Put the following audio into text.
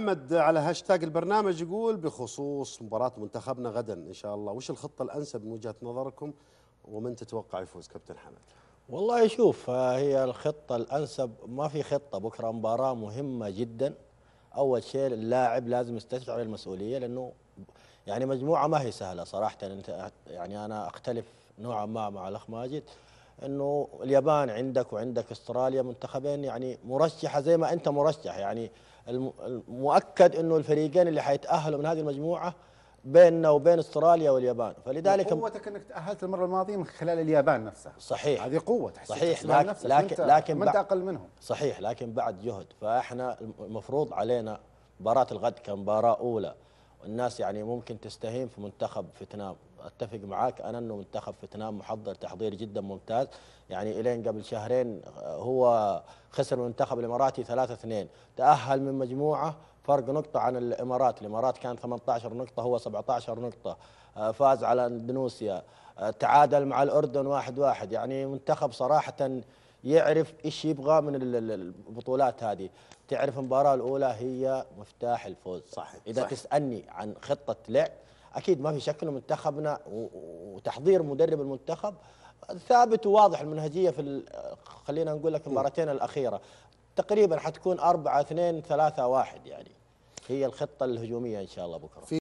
محمد على هاشتاج البرنامج يقول بخصوص مباراة منتخبنا غدا إن شاء الله وش الخطة الأنسب من وجهة نظركم ومن تتوقع يفوز كابتن حمد والله شوف هي الخطة الأنسب ما في خطة بكرة مباراة مهمة جدا أول شيء اللاعب لازم يستشعر المسؤولية لأنه يعني مجموعة ما هي سهلة صراحة يعني أنا أختلف نوعا ما مع الأخ ماجد انه اليابان عندك وعندك استراليا منتخبين يعني مرشحه زي ما انت مرشح يعني المؤكد انه الفريقين اللي حيتاهلوا من هذه المجموعه بيننا وبين استراليا واليابان فلذلك قوتك انك تاهلت المره الماضيه من خلال اليابان نفسها صحيح هذه قوه تحس صحيح لكن نفسك لكن لكن انت اقل منهم صحيح لكن بعد جهد فاحنا المفروض علينا مباراه الغد كمباراه اولى والناس يعني ممكن تستهين في منتخب فيتنام اتفق معاك انا انه منتخب فيتنام محضر تحضير جدا ممتاز يعني الين قبل شهرين آه، هو خسر المنتخب الاماراتي 3 2 تاهل من مجموعه فرق نقطه عن الامارات الامارات كان 18 نقطه هو 17 نقطه آه، فاز على اندونيسيا آه، تعادل مع الاردن 1 1 يعني منتخب صراحه يعرف ايش يبغى من البطولات هذه تعرف المباراه الاولى هي مفتاح الفوز صح اذا صحيح. تسالني عن خطه لعب اكيد ما في شك انه منتخبنا وتحضير مدرب المنتخب ثابت وواضح المنهجيه في خلينا نقول لك المباراتين الاخيره تقريبا حتكون 4 2 3 1 يعني هي الخطه الهجوميه ان شاء الله بكره